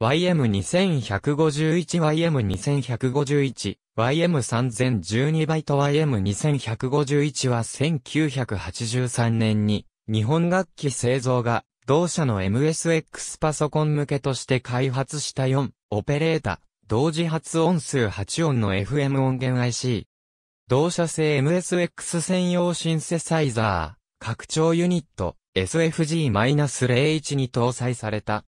YM2151、YM2151、YM3012 バイト YM2151 は1983年に日本楽器製造が同社の MSX パソコン向けとして開発した4オペレータ同時発音数8音の FM 音源 IC 同社製 MSX 専用シンセサイザー拡張ユニット SFG-01 に搭載された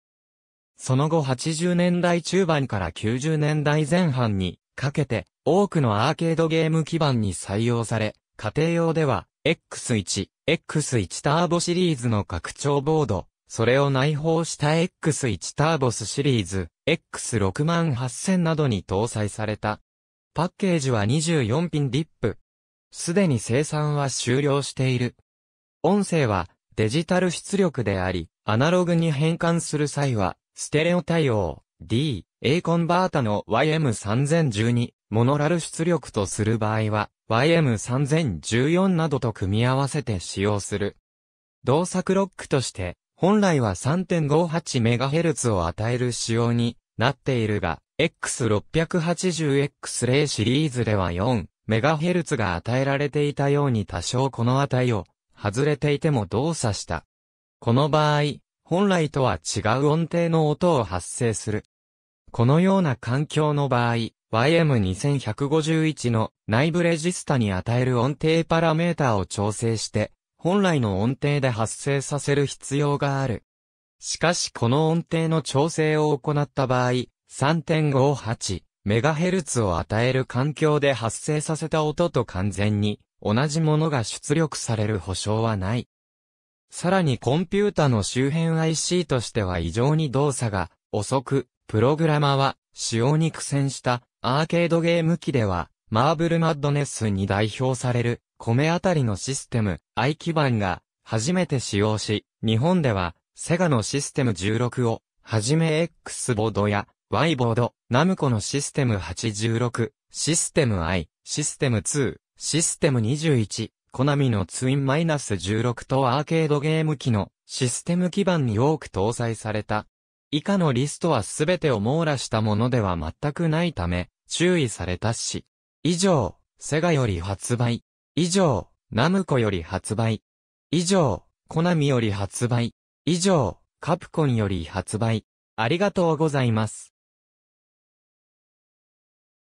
その後80年代中盤から90年代前半にかけて多くのアーケードゲーム基盤に採用され、家庭用では X1、X1 ターボシリーズの拡張ボード、それを内包した X1 ターボスシリーズ、X68000 などに搭載された。パッケージは24ピンリップ。すでに生産は終了している。音声はデジタル出力であり、アナログに変換する際はステレオ対応、D、A コンバータの YM3012、モノラル出力とする場合は、YM3014 などと組み合わせて使用する。動作クロックとして、本来は 3.58MHz を与える仕様になっているが、X680X0 シリーズでは 4MHz が与えられていたように多少この値を外れていても動作した。この場合、本来とは違う音程の音を発生する。このような環境の場合、YM2151 の内部レジスタに与える音程パラメータを調整して、本来の音程で発生させる必要がある。しかしこの音程の調整を行った場合、3.58MHz を与える環境で発生させた音と完全に同じものが出力される保証はない。さらにコンピュータの周辺 IC としては異常に動作が遅く、プログラマは使用に苦戦したアーケードゲーム機では、マーブルマッドネスに代表される米あたりのシステム i 基板が初めて使用し、日本ではセガのシステム16をはじめ X ボードや Y ボード、ナムコのシステム86、システム I、システム2、システム21、コナミのツインマイナス -16 とアーケードゲーム機のシステム基盤に多く搭載された。以下のリストはすべてを網羅したものでは全くないため、注意されたし。以上、セガより発売。以上、ナムコより発売。以上、コナミより発売。以上、カプコンより発売。ありがとうございます。